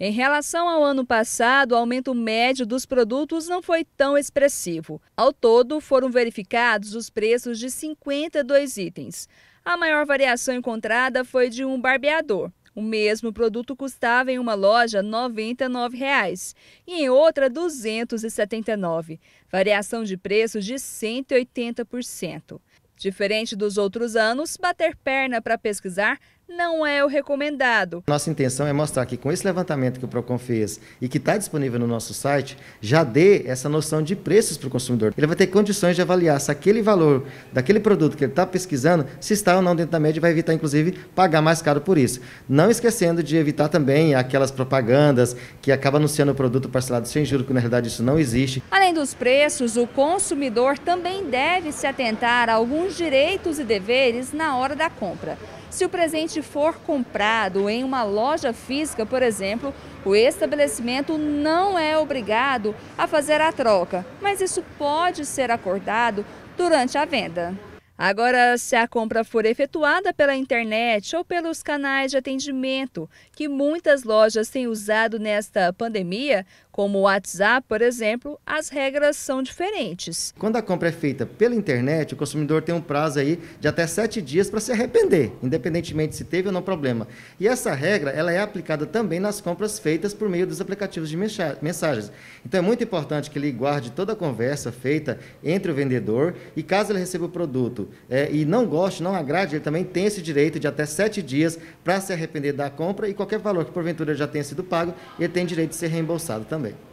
Em relação ao ano passado, o aumento médio dos produtos não foi tão expressivo. Ao todo, foram verificados os preços de 52 itens. A maior variação encontrada foi de um barbeador. O mesmo produto custava em uma loja R$ 99,00 e em outra R$ 279, variação de preços de 180%. Diferente dos outros anos, bater perna para pesquisar não é o recomendado. Nossa intenção é mostrar que com esse levantamento que o PROCON fez e que está disponível no nosso site, já dê essa noção de preços para o consumidor. Ele vai ter condições de avaliar se aquele valor daquele produto que ele está pesquisando, se está ou não dentro da média, vai evitar, inclusive, pagar mais caro por isso. Não esquecendo de evitar também aquelas propagandas que acabam anunciando o produto parcelado sem juros, que na realidade isso não existe. Além dos preços, o consumidor também deve se atentar a alguns direitos e deveres na hora da compra. Se o presente for comprado em uma loja física, por exemplo, o estabelecimento não é obrigado a fazer a troca, mas isso pode ser acordado durante a venda. Agora, se a compra for efetuada pela internet ou pelos canais de atendimento que muitas lojas têm usado nesta pandemia, como o WhatsApp, por exemplo, as regras são diferentes. Quando a compra é feita pela internet, o consumidor tem um prazo aí de até sete dias para se arrepender, independentemente se teve ou não problema. E essa regra ela é aplicada também nas compras feitas por meio dos aplicativos de mensagens. Então é muito importante que ele guarde toda a conversa feita entre o vendedor e caso ele receba o produto é, e não goste, não agrade, ele também tem esse direito de até sete dias para se arrepender da compra e qualquer valor que porventura já tenha sido pago, ele tem direito de ser reembolsado também.